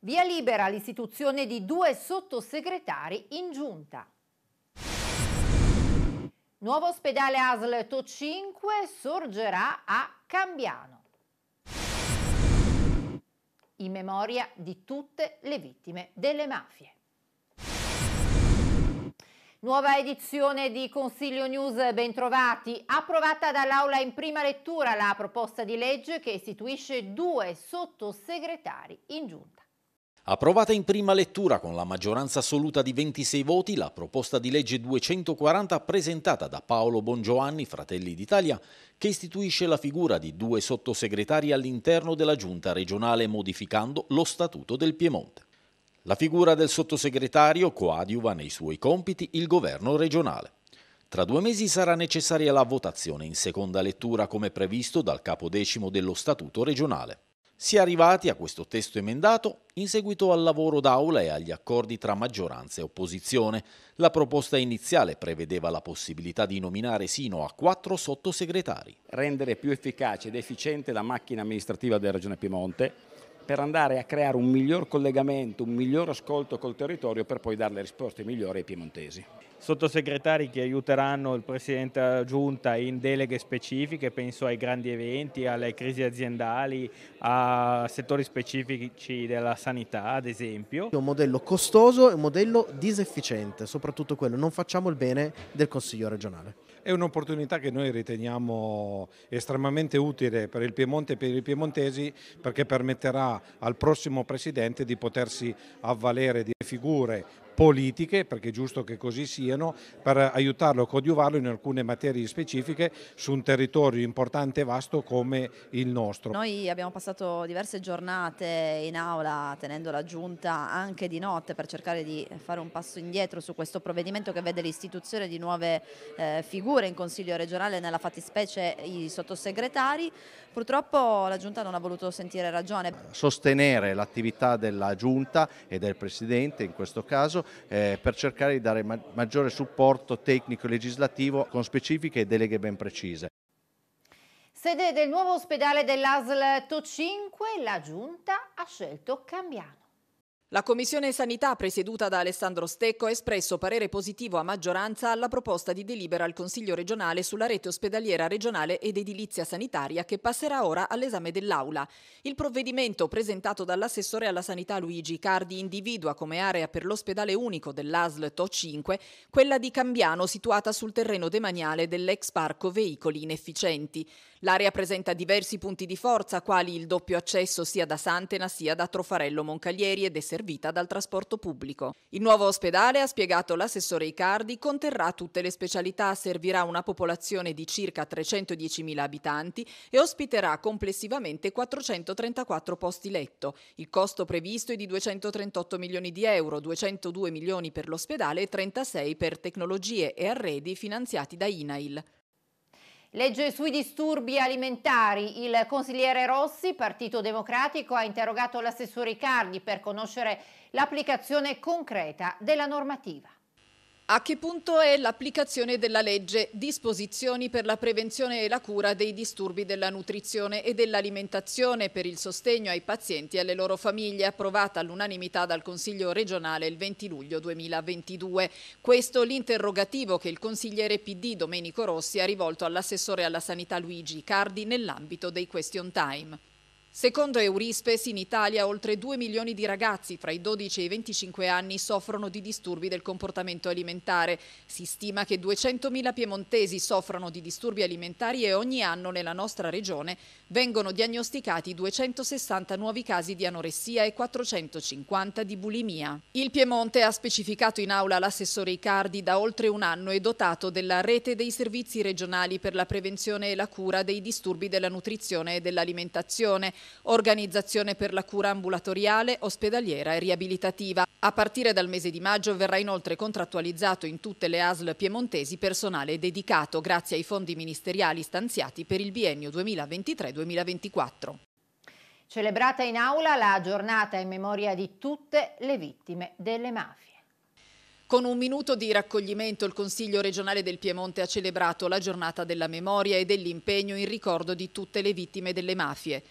Via libera l'istituzione di due sottosegretari in giunta. Nuovo ospedale ASL To 5 sorgerà a Cambiano. In memoria di tutte le vittime delle mafie. Nuova edizione di Consiglio News Bentrovati, approvata dall'Aula in prima lettura la proposta di legge che istituisce due sottosegretari in giunta. Approvata in prima lettura con la maggioranza assoluta di 26 voti, la proposta di legge 240 presentata da Paolo Bongiovanni, Fratelli d'Italia, che istituisce la figura di due sottosegretari all'interno della giunta regionale modificando lo statuto del Piemonte. La figura del sottosegretario coadiuva nei suoi compiti il governo regionale. Tra due mesi sarà necessaria la votazione in seconda lettura come previsto dal capodecimo dello Statuto regionale. Si è arrivati a questo testo emendato in seguito al lavoro d'aula e agli accordi tra maggioranza e opposizione. La proposta iniziale prevedeva la possibilità di nominare sino a quattro sottosegretari. Rendere più efficace ed efficiente la macchina amministrativa della Regione Piemonte per andare a creare un miglior collegamento, un miglior ascolto col territorio per poi dare le risposte migliori ai piemontesi. Sottosegretari che aiuteranno il Presidente della Giunta in deleghe specifiche, penso ai grandi eventi, alle crisi aziendali, a settori specifici della sanità ad esempio. È un modello costoso e un modello disefficiente, soprattutto quello, non facciamo il bene del Consiglio regionale. È un'opportunità che noi riteniamo estremamente utile per il Piemonte e per i piemontesi perché permetterà al prossimo Presidente di potersi avvalere di figure politiche, perché è giusto che così siano, per aiutarlo a coadiuvarlo in alcune materie specifiche su un territorio importante e vasto come il nostro. Noi abbiamo passato diverse giornate in aula tenendo la giunta anche di notte per cercare di fare un passo indietro su questo provvedimento che vede l'istituzione di nuove eh, figure in Consiglio regionale, nella fattispecie i sottosegretari. Purtroppo la giunta non ha voluto sentire ragione. Sostenere l'attività della giunta e del Presidente in questo caso eh, per cercare di dare ma maggiore supporto tecnico e legislativo con specifiche e deleghe ben precise. Sede del nuovo ospedale dell'ASL To 5, la Giunta ha scelto Cambiano. La Commissione Sanità, presieduta da Alessandro Stecco, ha espresso parere positivo a maggioranza alla proposta di delibera al Consiglio regionale sulla rete ospedaliera regionale ed edilizia sanitaria che passerà ora all'esame dell'Aula. Il provvedimento presentato dall'assessore alla sanità Luigi Cardi individua come area per l'ospedale unico dell'ASL TO 5 quella di Cambiano situata sul terreno demaniale dell'ex parco veicoli inefficienti. L'area presenta diversi punti di forza quali il doppio accesso sia da Santena sia da Trofarello Moncalieri ed essere servita dal trasporto pubblico. Il nuovo ospedale, ha spiegato l'assessore Icardi, conterrà tutte le specialità, servirà una popolazione di circa 310.000 abitanti e ospiterà complessivamente 434 posti letto. Il costo previsto è di 238 milioni di euro, 202 milioni per l'ospedale e 36 per tecnologie e arredi finanziati da INAIL. Legge sui disturbi alimentari. Il consigliere Rossi, Partito Democratico, ha interrogato l'assessore Icardi per conoscere l'applicazione concreta della normativa. A che punto è l'applicazione della legge Disposizioni per la prevenzione e la cura dei disturbi della nutrizione e dell'alimentazione per il sostegno ai pazienti e alle loro famiglie approvata all'unanimità dal Consiglio regionale il 20 luglio 2022? Questo l'interrogativo che il consigliere PD Domenico Rossi ha rivolto all'assessore alla sanità Luigi Cardi nell'ambito dei question time. Secondo Eurispes, in Italia oltre 2 milioni di ragazzi fra i 12 e i 25 anni soffrono di disturbi del comportamento alimentare. Si stima che 200.000 piemontesi soffrano di disturbi alimentari e ogni anno nella nostra regione vengono diagnosticati 260 nuovi casi di anoressia e 450 di bulimia. Il Piemonte ha specificato in aula l'assessore Icardi da oltre un anno e dotato della rete dei servizi regionali per la prevenzione e la cura dei disturbi della nutrizione e dell'alimentazione, organizzazione per la cura ambulatoriale, ospedaliera e riabilitativa. A partire dal mese di maggio verrà inoltre contrattualizzato in tutte le ASL piemontesi personale dedicato grazie ai fondi ministeriali stanziati per il biennio 2023-2024. 2024. Celebrata in aula la giornata in memoria di tutte le vittime delle mafie. Con un minuto di raccoglimento il Consiglio regionale del Piemonte ha celebrato la giornata della memoria e dell'impegno in ricordo di tutte le vittime delle mafie.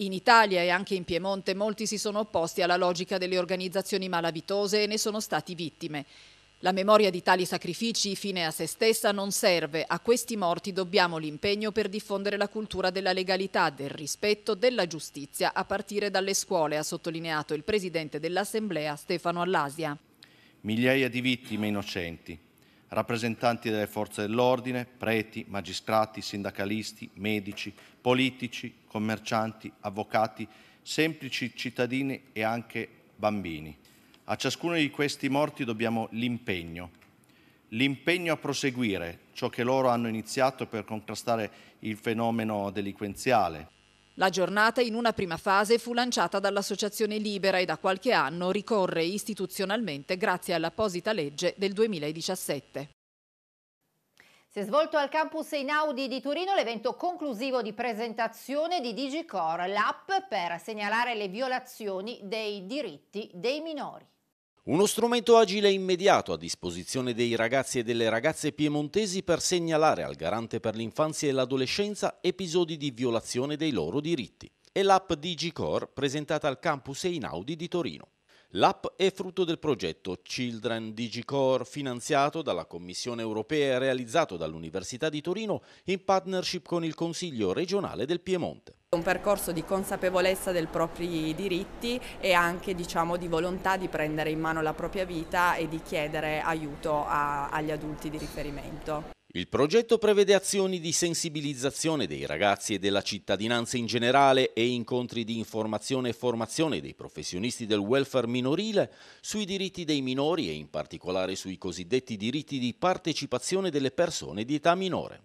In Italia e anche in Piemonte molti si sono opposti alla logica delle organizzazioni malavitose e ne sono stati vittime. La memoria di tali sacrifici, fine a se stessa, non serve. A questi morti dobbiamo l'impegno per diffondere la cultura della legalità, del rispetto, della giustizia, a partire dalle scuole, ha sottolineato il presidente dell'Assemblea Stefano Allasia. Migliaia di vittime innocenti, rappresentanti delle forze dell'ordine, preti, magistrati, sindacalisti, medici, politici, commercianti, avvocati, semplici cittadini e anche bambini. A ciascuno di questi morti dobbiamo l'impegno, l'impegno a proseguire ciò che loro hanno iniziato per contrastare il fenomeno delinquenziale. La giornata in una prima fase fu lanciata dall'Associazione Libera e da qualche anno ricorre istituzionalmente grazie all'apposita legge del 2017. Si è svolto al campus Einaudi di Torino l'evento conclusivo di presentazione di Digicore, l'app per segnalare le violazioni dei diritti dei minori. Uno strumento agile e immediato a disposizione dei ragazzi e delle ragazze piemontesi per segnalare al garante per l'infanzia e l'adolescenza episodi di violazione dei loro diritti. È l'app DigiCore presentata al campus Einaudi di Torino. L'app è frutto del progetto Children DigiCore finanziato dalla Commissione europea e realizzato dall'Università di Torino in partnership con il Consiglio regionale del Piemonte. Un percorso di consapevolezza dei propri diritti e anche diciamo, di volontà di prendere in mano la propria vita e di chiedere aiuto a, agli adulti di riferimento. Il progetto prevede azioni di sensibilizzazione dei ragazzi e della cittadinanza in generale e incontri di informazione e formazione dei professionisti del welfare minorile sui diritti dei minori e in particolare sui cosiddetti diritti di partecipazione delle persone di età minore.